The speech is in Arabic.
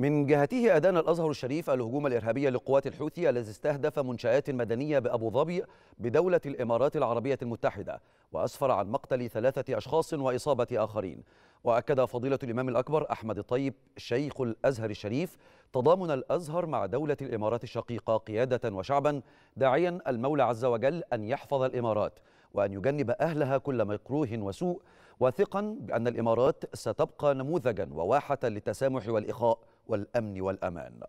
من جهته أدان الأزهر الشريف الهجوم الإرهابي لقوات الحوثي الذي استهدف منشآت مدنية بأبو ظبي بدولة الإمارات العربية المتحدة وأسفر عن مقتل ثلاثة أشخاص وإصابة آخرين وأكد فضيلة الإمام الأكبر أحمد الطيب شيخ الأزهر الشريف تضامن الأزهر مع دولة الإمارات الشقيقة قيادة وشعبا داعيا المولى عز وجل أن يحفظ الإمارات وأن يجنب أهلها كل مكروه وسوء واثقا بأن الإمارات ستبقى نموذجا وواحة للتسامح والإخاء والأمن والأمان